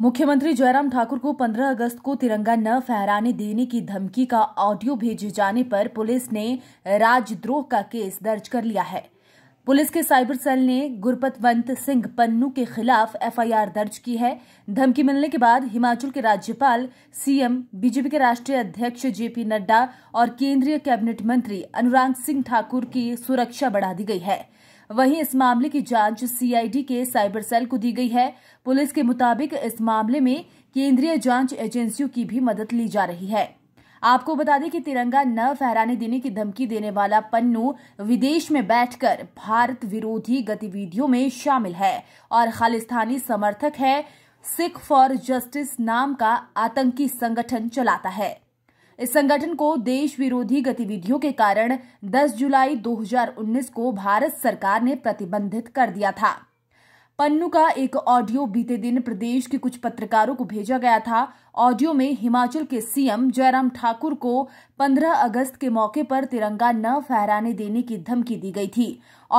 मुख्यमंत्री जयराम ठाकुर को 15 अगस्त को तिरंगा न फहराने देने की धमकी का ऑडियो भेजे जाने पर पुलिस ने राजद्रोह का केस दर्ज कर लिया है पुलिस के साइबर सेल ने गुरपतवंत सिंह पन्नू के खिलाफ एफआईआर दर्ज की है धमकी मिलने के बाद हिमाचल के राज्यपाल सीएम बीजेपी के राष्ट्रीय अध्यक्ष जेपी नड्डा और केंद्रीय कैबिनेट मंत्री अनुराग सिंह ठाकुर की सुरक्षा बढ़ा दी गई है वहीं इस मामले की जांच सीआईडी के साइबर सेल को दी गई है पुलिस के मुताबिक इस मामले में केंद्रीय जांच एजेंसियों की भी मदद ली जा रही है आपको बता दें कि तिरंगा न फहराने देने की धमकी देने वाला पन्नू विदेश में बैठकर भारत विरोधी गतिविधियों में शामिल है और खालिस्तानी समर्थक है सिख फॉर जस्टिस नाम का आतंकी संगठन चलाता है इस संगठन को देश विरोधी गतिविधियों के कारण 10 जुलाई 2019 को भारत सरकार ने प्रतिबंधित कर दिया था पन्नू का एक ऑडियो बीते दिन प्रदेश के कुछ पत्रकारों को भेजा गया था ऑडियो में हिमाचल के सीएम जयराम ठाकुर को 15 अगस्त के मौके पर तिरंगा न फहराने देने की धमकी दी गई थी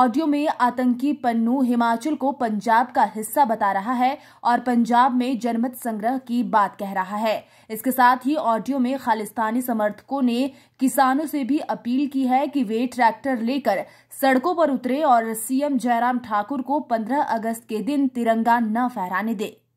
ऑडियो में आतंकी पन्नू हिमाचल को पंजाब का हिस्सा बता रहा है और पंजाब में जनमत संग्रह की बात कह रहा है इसके साथ ही ऑडियो में खालिस्तानी समर्थकों ने किसानों से भी अपील की है कि वे ट्रैक्टर लेकर सड़कों पर उतरे और सीएम जयराम ठाकुर को 15 अगस्त के दिन तिरंगा न फहराने दें